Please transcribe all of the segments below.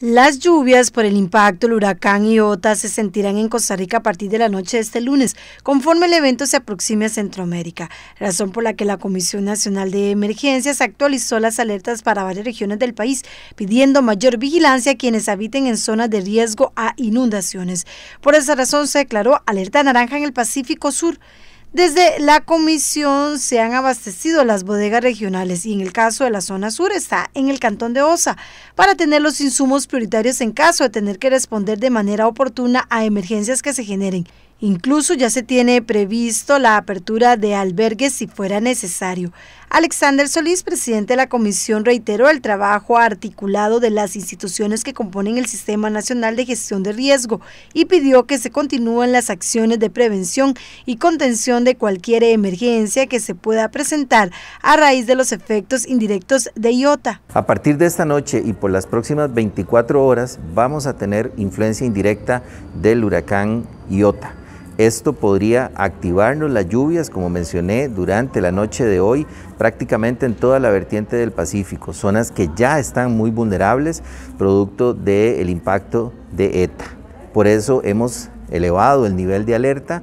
Las lluvias por el impacto del huracán Iota se sentirán en Costa Rica a partir de la noche de este lunes, conforme el evento se aproxime a Centroamérica, razón por la que la Comisión Nacional de Emergencias actualizó las alertas para varias regiones del país, pidiendo mayor vigilancia a quienes habiten en zonas de riesgo a inundaciones. Por esa razón se declaró alerta naranja en el Pacífico Sur. Desde la comisión se han abastecido las bodegas regionales y en el caso de la zona sur está en el cantón de Osa para tener los insumos prioritarios en caso de tener que responder de manera oportuna a emergencias que se generen. Incluso ya se tiene previsto la apertura de albergues si fuera necesario. Alexander Solís, presidente de la comisión, reiteró el trabajo articulado de las instituciones que componen el Sistema Nacional de Gestión de Riesgo y pidió que se continúen las acciones de prevención y contención de cualquier emergencia que se pueda presentar a raíz de los efectos indirectos de IOTA. A partir de esta noche y por las próximas 24 horas vamos a tener influencia indirecta del huracán IOTA. Esto podría activarnos las lluvias, como mencioné, durante la noche de hoy, prácticamente en toda la vertiente del Pacífico, zonas que ya están muy vulnerables producto del impacto de ETA. Por eso hemos elevado el nivel de alerta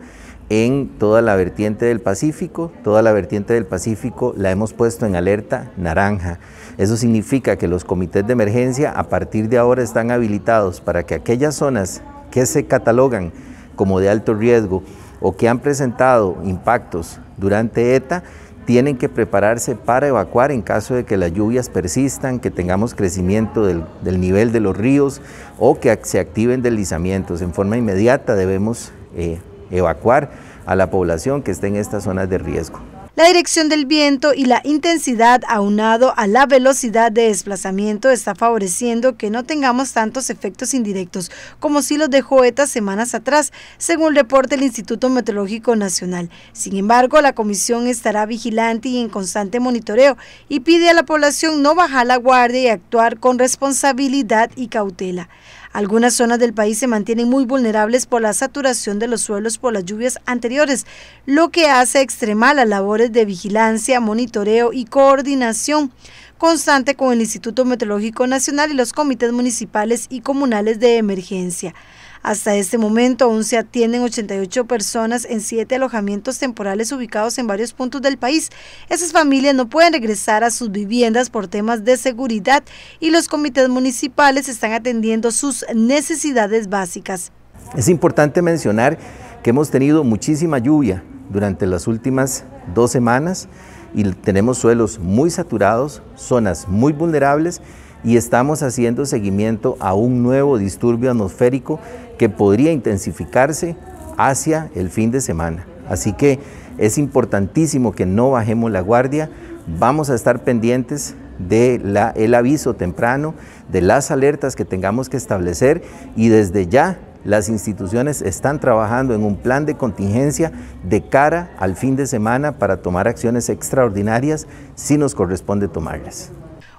en toda la vertiente del Pacífico. Toda la vertiente del Pacífico la hemos puesto en alerta naranja. Eso significa que los comités de emergencia a partir de ahora están habilitados para que aquellas zonas que se catalogan como de alto riesgo o que han presentado impactos durante ETA, tienen que prepararse para evacuar en caso de que las lluvias persistan, que tengamos crecimiento del, nivel de los ríos o que se activen deslizamientos. En forma inmediata debemos eh, evacuar a la población que esté en estas zonas de riesgo. La dirección del viento y la intensidad aunado a la velocidad de desplazamiento está favoreciendo que no tengamos tantos efectos indirectos como si los dejó ETA semanas atrás, según reporte del Instituto Meteorológico Nacional. Sin embargo, la comisión estará vigilante y en constante monitoreo y pide a la población no bajar la guardia y actuar con responsabilidad y cautela. Algunas zonas del país se mantienen muy vulnerables por la saturación de los suelos por las lluvias anteriores, lo que hace extremar las labores de vigilancia, monitoreo y coordinación constante con el Instituto Meteorológico Nacional y los comités municipales y comunales de emergencia. Hasta este momento aún se atienden 88 personas en siete alojamientos temporales ubicados en varios puntos del país. Esas familias no pueden regresar a sus viviendas por temas de seguridad y los comités municipales están atendiendo sus necesidades básicas. Es importante mencionar que hemos tenido muchísima lluvia durante las últimas dos semanas y tenemos suelos muy saturados, zonas muy vulnerables y estamos haciendo seguimiento a un nuevo disturbio atmosférico que podría intensificarse hacia el fin de semana. Así que es importantísimo que no bajemos la guardia, vamos a estar pendientes del aviso temprano, de las alertas que tengamos que establecer y desde ya las instituciones están trabajando en un plan de contingencia de cara al fin de semana para tomar acciones extraordinarias si nos corresponde tomarlas.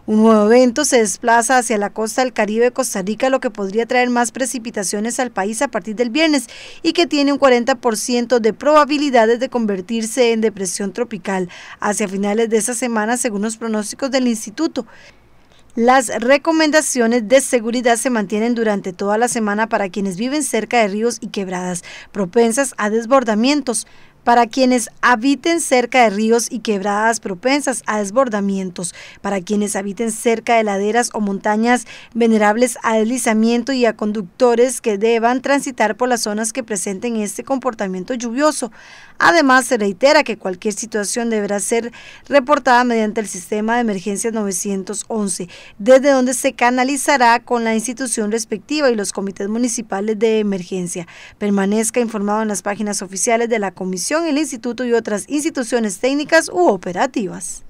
Un nuevo evento se desplaza hacia la costa del Caribe de Costa Rica, lo que podría traer más precipitaciones al país a partir del viernes y que tiene un 40% de probabilidades de convertirse en depresión tropical hacia finales de esta semana, según los pronósticos del instituto. Las recomendaciones de seguridad se mantienen durante toda la semana para quienes viven cerca de ríos y quebradas, propensas a desbordamientos para quienes habiten cerca de ríos y quebradas propensas a desbordamientos, para quienes habiten cerca de laderas o montañas venerables a deslizamiento y a conductores que deban transitar por las zonas que presenten este comportamiento lluvioso. Además, se reitera que cualquier situación deberá ser reportada mediante el sistema de Emergencia 911, desde donde se canalizará con la institución respectiva y los comités municipales de emergencia. Permanezca informado en las páginas oficiales de la Comisión el Instituto y otras instituciones técnicas u operativas.